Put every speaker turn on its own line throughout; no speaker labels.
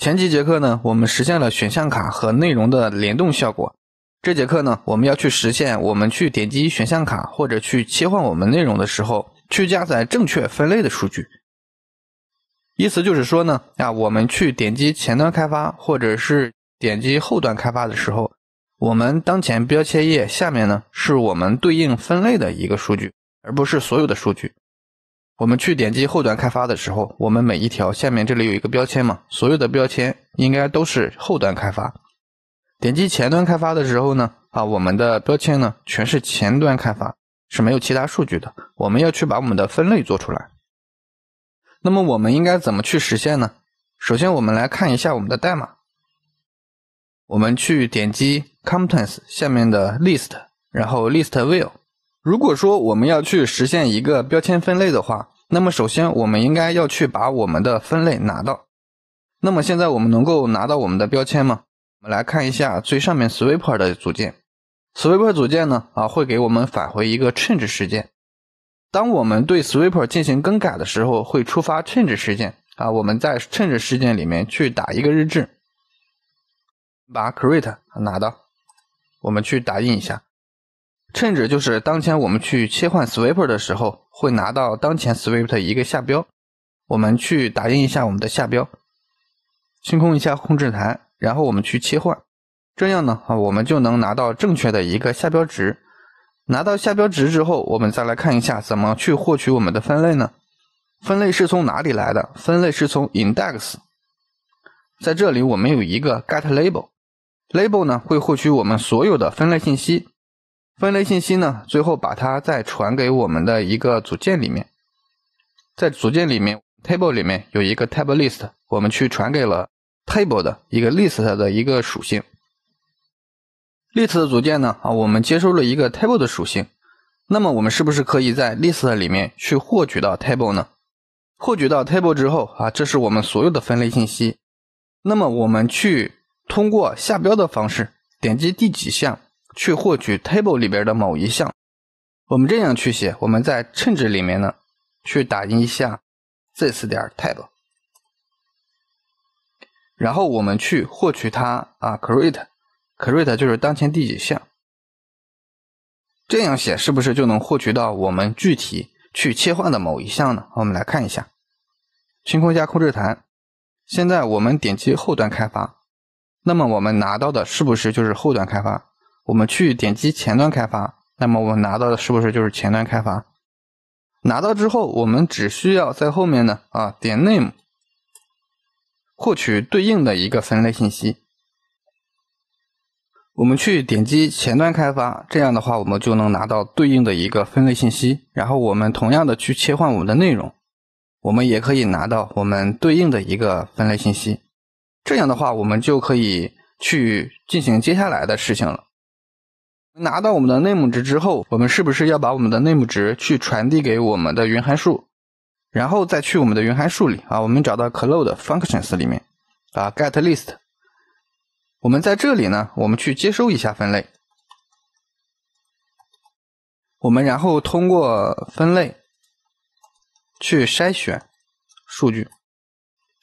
前几节课呢，我们实现了选项卡和内容的联动效果。这节课呢，我们要去实现我们去点击选项卡或者去切换我们内容的时候，去加载正确分类的数据。意思就是说呢，啊，我们去点击前端开发或者是点击后端开发的时候，我们当前标签页下面呢，是我们对应分类的一个数据，而不是所有的数据。我们去点击后端开发的时候，我们每一条下面这里有一个标签嘛，所有的标签应该都是后端开发。点击前端开发的时候呢，啊，我们的标签呢全是前端开发，是没有其他数据的。我们要去把我们的分类做出来。那么我们应该怎么去实现呢？首先我们来看一下我们的代码。我们去点击 c o m p e t e n t s 下面的 list，然后 list view。如果说我们要去实现一个标签分类的话，那么首先，我们应该要去把我们的分类拿到。那么现在我们能够拿到我们的标签吗？我们来看一下最上面 swiper 的组件。swiper 组件呢，啊，会给我们返回一个 change 事件。当我们对 swiper 进行更改的时候，会触发 change 事件。啊，我们在 change 事件里面去打一个日志，把 create 拿到，我们去打印一下。趁着就是当前我们去切换 swiper 的时候，会拿到当前 swiper 的一个下标，我们去打印一下我们的下标，清空一下控制台，然后我们去切换，这样呢，啊，我们就能拿到正确的一个下标值。拿到下标值之后，我们再来看一下怎么去获取我们的分类呢？分类是从哪里来的？分类是从 index，在这里我们有一个 get label，label 呢会获取我们所有的分类信息。分类信息呢？最后把它再传给我们的一个组件里面，在组件里面，table 里面有一个 table list，我们去传给了 table 的一个 list 的一个属性。list 的组件呢啊，我们接收了一个 table 的属性。那么我们是不是可以在 list 里面去获取到 table 呢？获取到 table 之后啊，这是我们所有的分类信息。那么我们去通过下标的方式点击第几项。去获取 table 里边的某一项，我们这样去写，我们在称职里面呢，去打印一下 this 点 table，然后我们去获取它啊 create create 就是当前第几项，这样写是不是就能获取到我们具体去切换的某一项呢？我们来看一下，清空一下控制台，现在我们点击后端开发，那么我们拿到的是不是就是后端开发？我们去点击前端开发，那么我们拿到的是不是就是前端开发？拿到之后，我们只需要在后面呢啊点 name，获取对应的一个分类信息。我们去点击前端开发，这样的话我们就能拿到对应的一个分类信息。然后我们同样的去切换我们的内容，我们也可以拿到我们对应的一个分类信息。这样的话，我们就可以去进行接下来的事情了。拿到我们的内 e 值之后，我们是不是要把我们的内 e 值去传递给我们的云函数，然后再去我们的云函数里啊？我们找到 cloud functions 里面，把 get list。我们在这里呢，我们去接收一下分类，我们然后通过分类去筛选数据，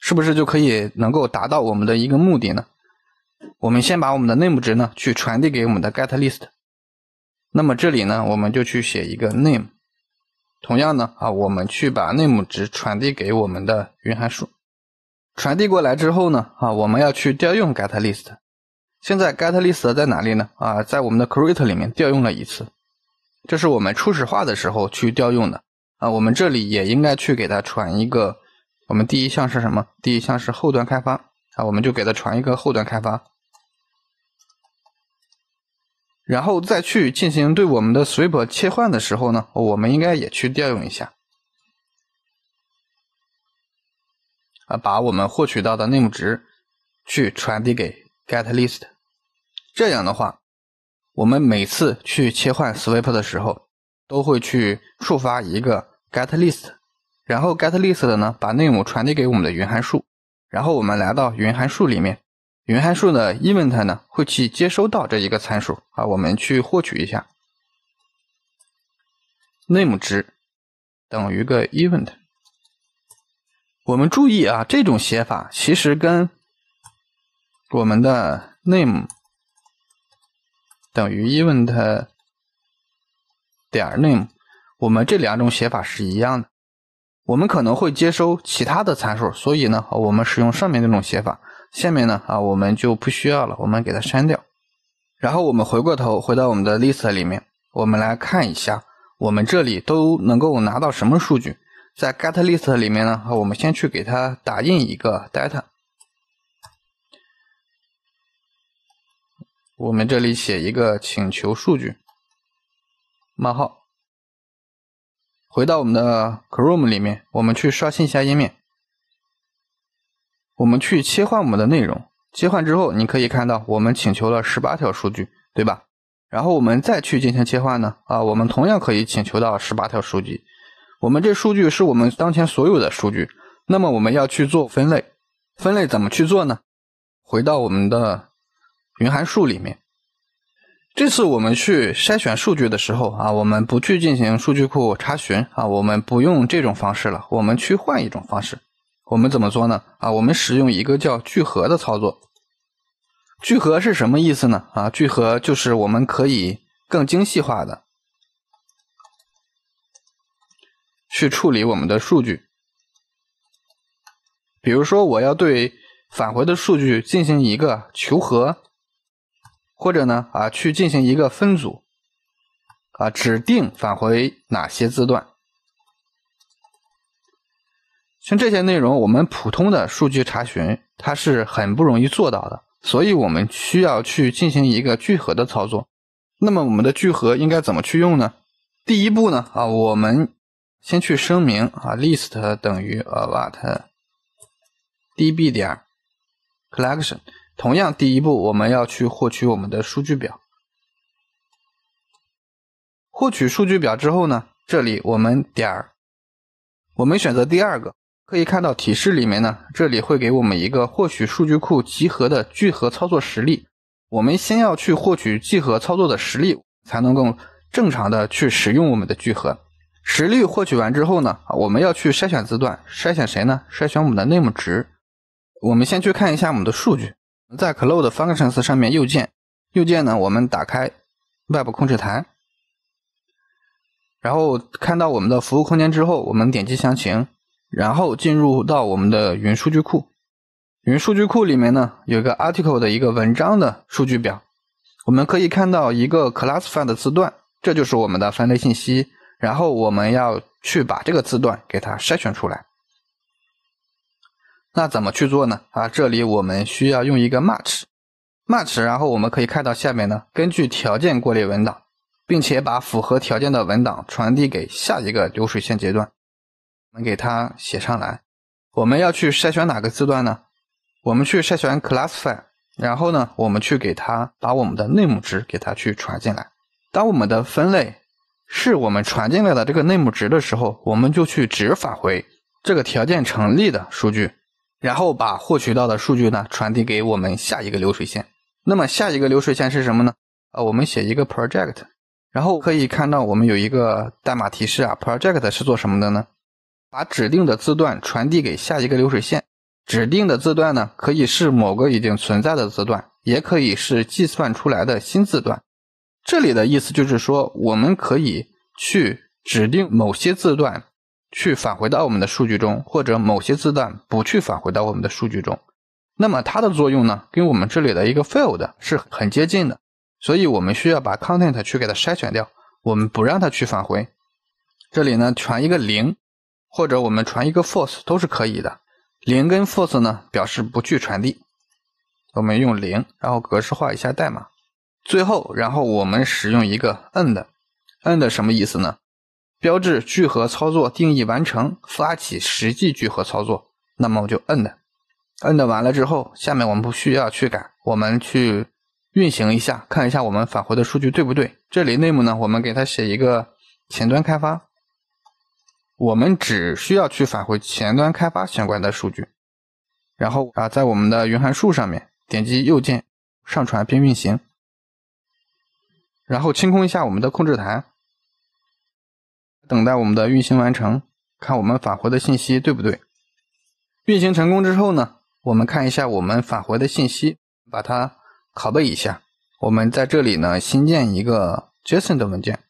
是不是就可以能够达到我们的一个目的呢？我们先把我们的内 e 值呢去传递给我们的 get list。那么这里呢，我们就去写一个 name，同样呢啊，我们去把 name 值传递给我们的云函数。传递过来之后呢啊，我们要去调用 get list。现在 get list 在哪里呢？啊，在我们的 create 里面调用了一次，这是我们初始化的时候去调用的。啊，我们这里也应该去给它传一个，我们第一项是什么？第一项是后端开发啊，我们就给它传一个后端开发。然后再去进行对我们的 sweep 切换的时候呢，我们应该也去调用一下，啊，把我们获取到的 name 值去传递给 get list，这样的话，我们每次去切换 sweep 的时候，都会去触发一个 get list，然后 get list 的呢，把 name 传递给我们的云函数，然后我们来到云函数里面。云函数的 event 呢会去接收到这一个参数啊，我们去获取一下 name 值等于个 event。我们注意啊，这种写法其实跟我们的 name 等于 event 点 name，我们这两种写法是一样的。我们可能会接收其他的参数，所以呢，我们使用上面那种写法。下面呢啊，我们就不需要了，我们给它删掉。然后我们回过头回到我们的 list 里面，我们来看一下，我们这里都能够拿到什么数据。在 get list 里面呢我们先去给它打印一个 data。我们这里写一个请求数据，冒号。回到我们的 chrome 里面，我们去刷新一下页面。我们去切换我们的内容，切换之后你可以看到，我们请求了十八条数据，对吧？然后我们再去进行切换呢，啊，我们同样可以请求到十八条数据。我们这数据是我们当前所有的数据。那么我们要去做分类，分类怎么去做呢？回到我们的云函数里面，这次我们去筛选数据的时候啊，我们不去进行数据库查询啊，我们不用这种方式了，我们去换一种方式。我们怎么做呢？啊，我们使用一个叫聚合的操作。聚合是什么意思呢？啊，聚合就是我们可以更精细化的去处理我们的数据。比如说，我要对返回的数据进行一个求和，或者呢，啊，去进行一个分组，啊，指定返回哪些字段。像这些内容，我们普通的数据查询它是很不容易做到的，所以我们需要去进行一个聚合的操作。那么我们的聚合应该怎么去用呢？第一步呢，啊，我们先去声明啊，list 等于 o t d b 点 c o l l e c t i o n 同样，第一步我们要去获取我们的数据表。获取数据表之后呢，这里我们点儿，我们选择第二个。可以看到提示里面呢，这里会给我们一个获取数据库集合的聚合操作实例。我们先要去获取聚合操作的实例，才能够正常的去使用我们的聚合实例。获取完之后呢，我们要去筛选字段，筛选谁呢？筛选我们的内 e 值。我们先去看一下我们的数据，在 Cloud Functions 上面右键，右键呢，我们打开外部控制台，然后看到我们的服务空间之后，我们点击详情。然后进入到我们的云数据库，云数据库里面呢有一个 article 的一个文章的数据表，我们可以看到一个 classify 的字段，这就是我们的分类信息。然后我们要去把这个字段给它筛选出来，那怎么去做呢？啊，这里我们需要用一个 match，match，然后我们可以看到下面呢，根据条件过滤文档，并且把符合条件的文档传递给下一个流水线阶段。我们给它写上来，我们要去筛选哪个字段呢？我们去筛选 classify，然后呢，我们去给它把我们的内幕值给它去传进来。当我们的分类是我们传进来的这个内幕值的时候，我们就去只返回这个条件成立的数据，然后把获取到的数据呢传递给我们下一个流水线。那么下一个流水线是什么呢？啊，我们写一个 project，然后可以看到我们有一个代码提示啊，project 是做什么的呢？把指定的字段传递给下一个流水线。指定的字段呢，可以是某个已经存在的字段，也可以是计算出来的新字段。这里的意思就是说，我们可以去指定某些字段去返回到我们的数据中，或者某些字段不去返回到我们的数据中。那么它的作用呢，跟我们这里的一个 field 是很接近的。所以我们需要把 content 去给它筛选掉，我们不让它去返回。这里呢，传一个零。或者我们传一个 f o r c e 都是可以的，零跟 f o r c e 呢表示不去传递。我们用零，然后格式化一下代码，最后然后我们使用一个 end，end 什么意思呢？标志聚合操作定义完成，发起实际聚合操作。那么我就 end，end 完了之后，下面我们不需要去改，我们去运行一下，看一下我们返回的数据对不对。这里内幕呢，我们给它写一个前端开发。我们只需要去返回前端开发相关的数据，然后啊，在我们的云函数上面点击右键上传并运行，然后清空一下我们的控制台，等待我们的运行完成，看我们返回的信息对不对。运行成功之后呢，我们看一下我们返回的信息，把它拷贝一下。我们在这里呢新建一个 JSON 的文件。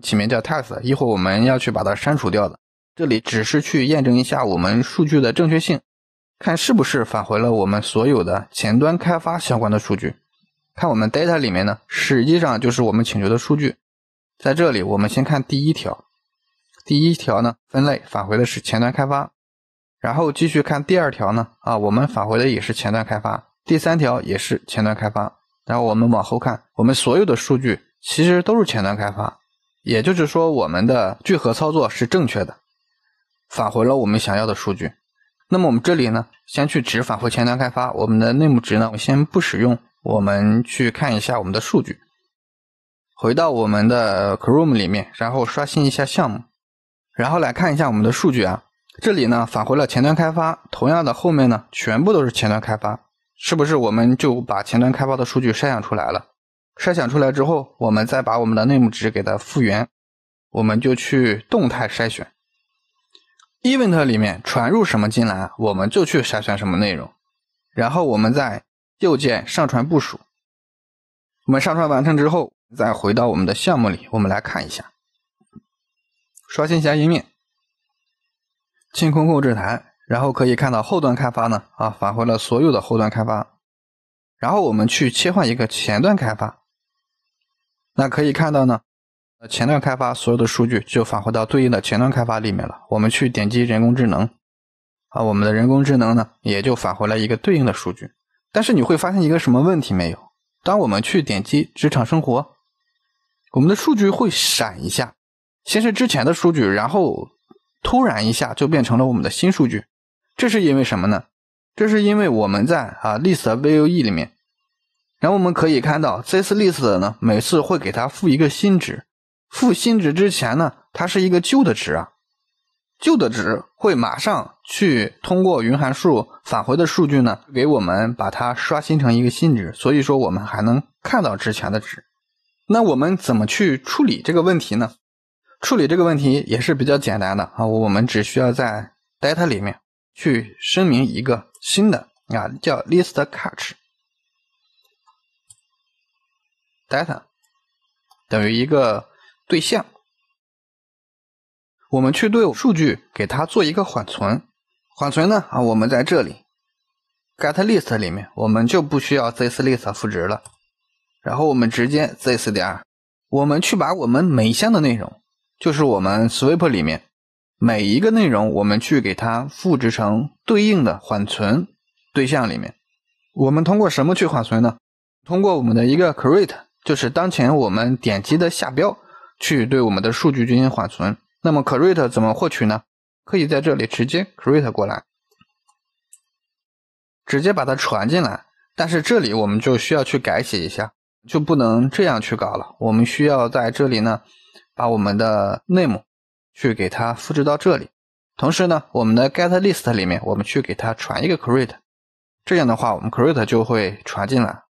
起名叫 test，一会儿我们要去把它删除掉的。这里只是去验证一下我们数据的正确性，看是不是返回了我们所有的前端开发相关的数据。看我们 data 里面呢，实际上就是我们请求的数据。在这里，我们先看第一条，第一条呢分类返回的是前端开发，然后继续看第二条呢，啊，我们返回的也是前端开发，第三条也是前端开发，然后我们往后看，我们所有的数据其实都是前端开发。也就是说，我们的聚合操作是正确的，返回了我们想要的数据。那么我们这里呢，先去只返回前端开发，我们的内幕值呢，我先不使用。我们去看一下我们的数据。回到我们的 Chrome 里面，然后刷新一下项目，然后来看一下我们的数据啊。这里呢，返回了前端开发，同样的后面呢，全部都是前端开发，是不是我们就把前端开发的数据筛选出来了？筛选出来之后，我们再把我们的内幕值给它复原，我们就去动态筛选。Event 里面传入什么进来，我们就去筛选什么内容。然后我们再右键上传部署。我们上传完成之后，再回到我们的项目里，我们来看一下。刷新一下页面，清空控制台，然后可以看到后端开发呢啊返回了所有的后端开发。然后我们去切换一个前端开发。那可以看到呢，前端开发所有的数据就返回到对应的前端开发里面了。我们去点击人工智能，啊，我们的人工智能呢也就返回来一个对应的数据。但是你会发现一个什么问题没有？当我们去点击职场生活，我们的数据会闪一下，先是之前的数据，然后突然一下就变成了我们的新数据。这是因为什么呢？这是因为我们在啊，list v a u e 里面。然后我们可以看到，t h i s list 呢，每次会给它赋一个新值。赋新值之前呢，它是一个旧的值啊，旧的值会马上去通过云函数返回的数据呢，给我们把它刷新成一个新值。所以说，我们还能看到之前的值。那我们怎么去处理这个问题呢？处理这个问题也是比较简单的啊，我们只需要在 data 里面去声明一个新的啊，叫 list catch。data 等于一个对象，我们去对数据给它做一个缓存，缓存呢啊，我们在这里 get list 里面，我们就不需要 this list 复制了，然后我们直接 this 点，我们去把我们每一项的内容，就是我们 swipe 里面每一个内容，我们去给它复制成对应的缓存对象里面，我们通过什么去缓存呢？通过我们的一个 create。就是当前我们点击的下标，去对我们的数据进行缓存。那么 create 怎么获取呢？可以在这里直接 create 过来，直接把它传进来。但是这里我们就需要去改写一下，就不能这样去搞了。我们需要在这里呢，把我们的 name 去给它复制到这里。同时呢，我们的 get list 里面，我们去给它传一个 create。这样的话，我们 create 就会传进来。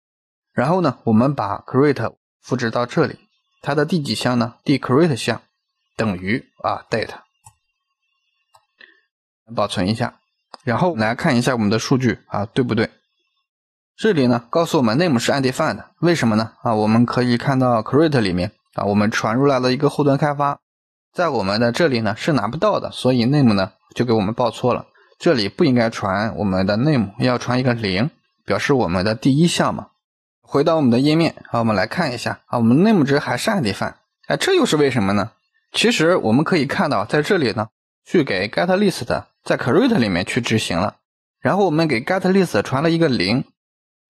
然后呢，我们把 create 复制到这里，它的第几项呢？第 create 项等于啊 d a t e 保存一下，然后来看一下我们的数据啊，对不对？这里呢告诉我们 name 是 undefined，为什么呢？啊，我们可以看到 create 里面啊，我们传入来了一个后端开发，在我们的这里呢是拿不到的，所以 name 呢就给我们报错了。这里不应该传我们的 name，要传一个零，表示我们的第一项嘛。回到我们的页面，好，我们来看一下，啊，我们内幕值还是按得范，哎，这又是为什么呢？其实我们可以看到，在这里呢，去给 get list 在 create 里面去执行了，然后我们给 get list 传了一个零，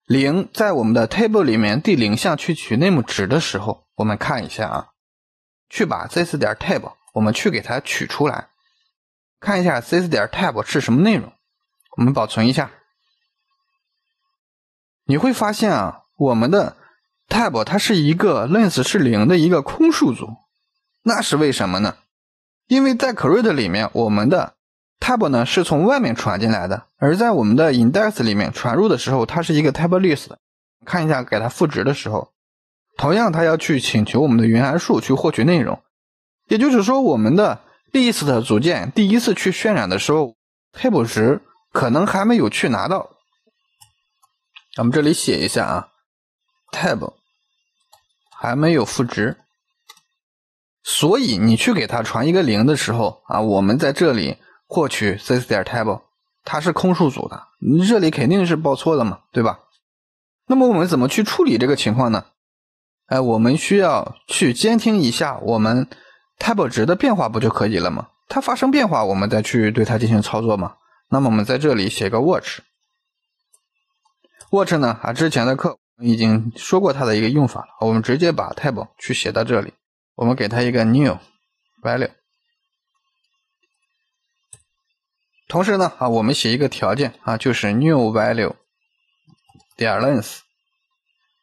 零在我们的 table 里面第零项去取内幕值的时候，我们看一下啊，去把 this 点 table 我们去给它取出来，看一下 this 点 table 是什么内容，我们保存一下，你会发现啊。我们的 tab 它是一个 length 是零的一个空数组，那是为什么呢？因为在 create 里面，我们的 tab 呢是从外面传进来的，而在我们的 index 里面传入的时候，它是一个 tab list。看一下给它赋值的时候，同样它要去请求我们的云函数去获取内容，也就是说我们的 list 组件第一次去渲染的时候，tab 值可能还没有去拿到。咱们这里写一下啊。table 还没有赋值，所以你去给它传一个零的时候啊，我们在这里获取 this 点 table，它是空数组的，这里肯定是报错的嘛，对吧？那么我们怎么去处理这个情况呢？哎，我们需要去监听一下我们 table 值的变化不就可以了吗？它发生变化，我们再去对它进行操作嘛。那么我们在这里写个 watch，watch 呢，啊之前的课。已经说过它的一个用法了，我们直接把 table 去写到这里，我们给它一个 new value，同时呢啊，我们写一个条件啊，就是 new value 点 length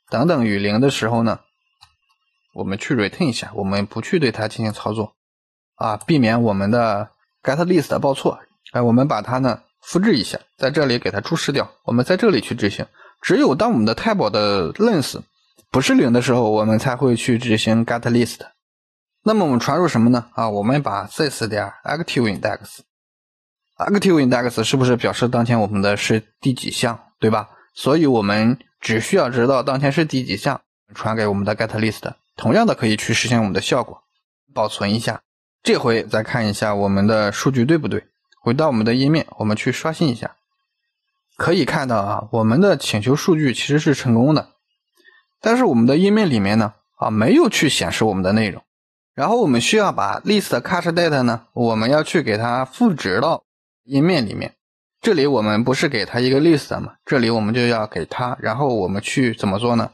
等等于零的时候呢，我们去 return 一下，我们不去对它进行操作啊，避免我们的 get list 报错。哎，我们把它呢复制一下，在这里给它注释掉，我们在这里去执行。只有当我们的太保的 lens 不是零的时候，我们才会去执行 get list。那么我们传入什么呢？啊，我们把 this 点 active index。active index 是不是表示当前我们的是第几项，对吧？所以我们只需要知道当前是第几项，传给我们的 get list。同样的可以去实现我们的效果，保存一下。这回再看一下我们的数据对不对？回到我们的页面，我们去刷新一下。可以看到啊，我们的请求数据其实是成功的，但是我们的页面里面呢，啊，没有去显示我们的内容。然后我们需要把 list cache data 呢，我们要去给它复制到页面里面。这里我们不是给它一个 list 嘛？这里我们就要给它。然后我们去怎么做呢？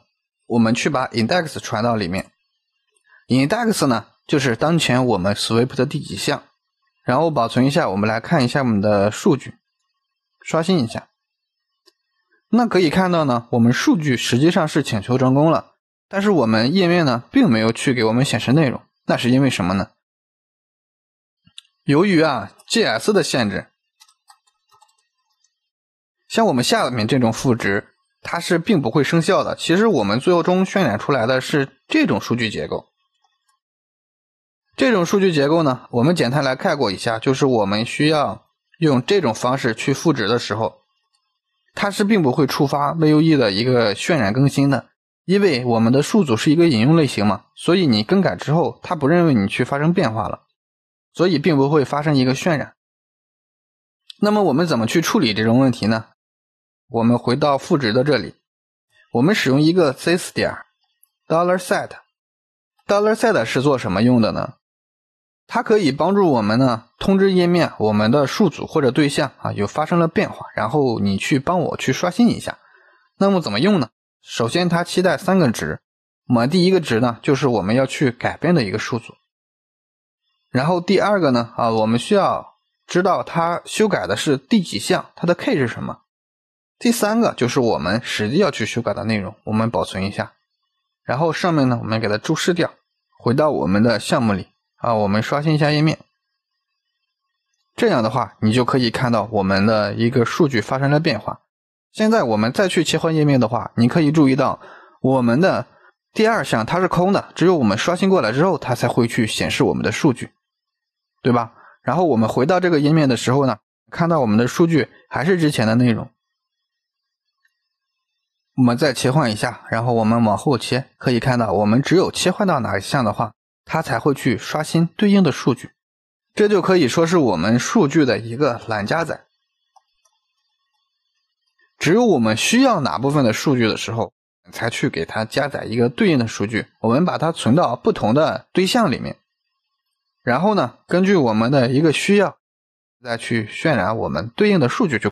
我们去把 index 传到里面。index 呢，就是当前我们 swipe 的第几项。然后保存一下，我们来看一下我们的数据，刷新一下。那可以看到呢，我们数据实际上是请求成功了，但是我们页面呢，并没有去给我们显示内容，那是因为什么呢？由于啊，JS 的限制，像我们下面这种赋值，它是并不会生效的。其实我们最终渲染出来的是这种数据结构，这种数据结构呢，我们简单来概括一下，就是我们需要用这种方式去赋值的时候。它是并不会触发 Vue 的一个渲染更新的，因为我们的数组是一个引用类型嘛，所以你更改之后，它不认为你去发生变化了，所以并不会发生一个渲染。那么我们怎么去处理这种问题呢？我们回到赋值的这里，我们使用一个 this 点 dollar set dollar set 是做什么用的呢？它可以帮助我们呢通知页面我们的数组或者对象啊有发生了变化，然后你去帮我去刷新一下。那么怎么用呢？首先它期待三个值，我们第一个值呢就是我们要去改变的一个数组，然后第二个呢啊我们需要知道它修改的是第几项，它的 k 是什么，第三个就是我们实际要去修改的内容，我们保存一下，然后上面呢我们给它注释掉，回到我们的项目里。啊，我们刷新一下页面，这样的话，你就可以看到我们的一个数据发生了变化。现在我们再去切换页面的话，你可以注意到我们的第二项它是空的，只有我们刷新过来之后，它才会去显示我们的数据，对吧？然后我们回到这个页面的时候呢，看到我们的数据还是之前的内容。我们再切换一下，然后我们往后切，可以看到我们只有切换到哪一项的话。它才会去刷新对应的数据，这就可以说是我们数据的一个懒加载。只有我们需要哪部分的数据的时候，才去给它加载一个对应的数据。我们把它存到不同的对象里面，然后呢，根据我们的一个需要，再去渲染我们对应的数据就。